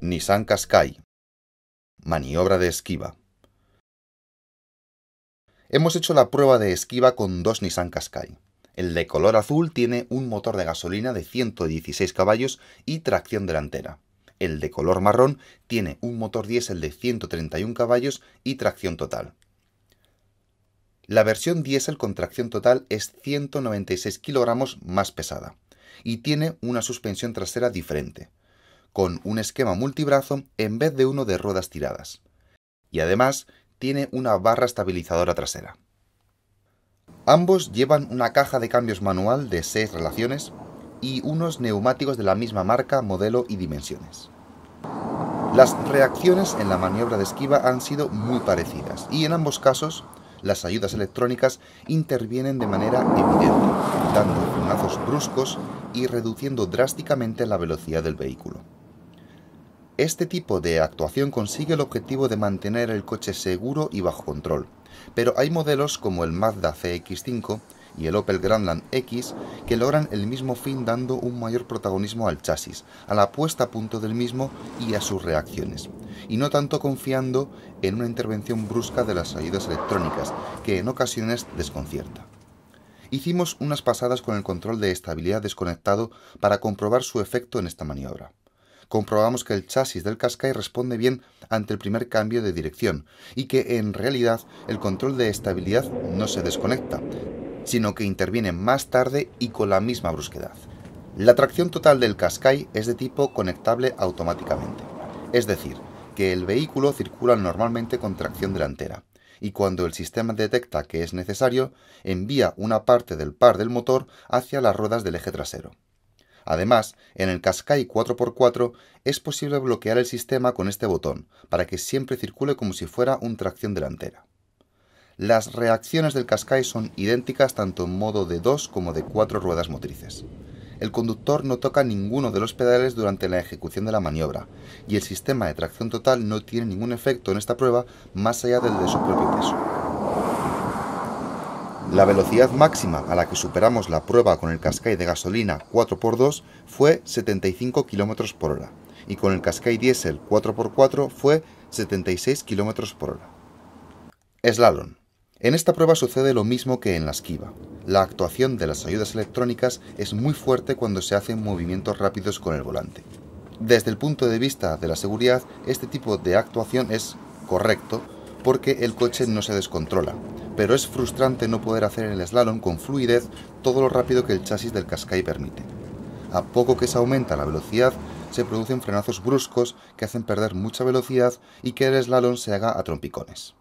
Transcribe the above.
Nissan Qashqai. Maniobra de esquiva. Hemos hecho la prueba de esquiva con dos Nissan Qashqai. El de color azul tiene un motor de gasolina de 116 caballos y tracción delantera. El de color marrón tiene un motor diésel de 131 caballos y tracción total. La versión diésel con tracción total es 196 kilogramos más pesada y tiene una suspensión trasera diferente con un esquema multibrazo en vez de uno de ruedas tiradas. Y además tiene una barra estabilizadora trasera. Ambos llevan una caja de cambios manual de 6 relaciones y unos neumáticos de la misma marca, modelo y dimensiones. Las reacciones en la maniobra de esquiva han sido muy parecidas y en ambos casos las ayudas electrónicas intervienen de manera evidente, dando punazos bruscos y reduciendo drásticamente la velocidad del vehículo. Este tipo de actuación consigue el objetivo de mantener el coche seguro y bajo control, pero hay modelos como el Mazda CX5 y el Opel Grandland X que logran el mismo fin dando un mayor protagonismo al chasis, a la puesta a punto del mismo y a sus reacciones, y no tanto confiando en una intervención brusca de las ayudas electrónicas, que en ocasiones desconcierta. Hicimos unas pasadas con el control de estabilidad desconectado para comprobar su efecto en esta maniobra comprobamos que el chasis del Qashqai responde bien ante el primer cambio de dirección y que en realidad el control de estabilidad no se desconecta, sino que interviene más tarde y con la misma brusquedad. La tracción total del Qashqai es de tipo conectable automáticamente, es decir, que el vehículo circula normalmente con tracción delantera y cuando el sistema detecta que es necesario, envía una parte del par del motor hacia las ruedas del eje trasero. Además, en el Cascai 4x4 es posible bloquear el sistema con este botón, para que siempre circule como si fuera un tracción delantera. Las reacciones del Cascai son idénticas tanto en modo de 2 como de 4 ruedas motrices. El conductor no toca ninguno de los pedales durante la ejecución de la maniobra, y el sistema de tracción total no tiene ningún efecto en esta prueba más allá del de su propio peso. La velocidad máxima a la que superamos la prueba con el Cascai de gasolina 4x2 fue 75 km por hora y con el Cascai diésel 4x4 fue 76 km por hora. Slalom. En esta prueba sucede lo mismo que en la esquiva. La actuación de las ayudas electrónicas es muy fuerte cuando se hacen movimientos rápidos con el volante. Desde el punto de vista de la seguridad, este tipo de actuación es correcto porque el coche no se descontrola, pero es frustrante no poder hacer el slalom con fluidez todo lo rápido que el chasis del Cascai permite. A poco que se aumenta la velocidad, se producen frenazos bruscos que hacen perder mucha velocidad y que el slalom se haga a trompicones.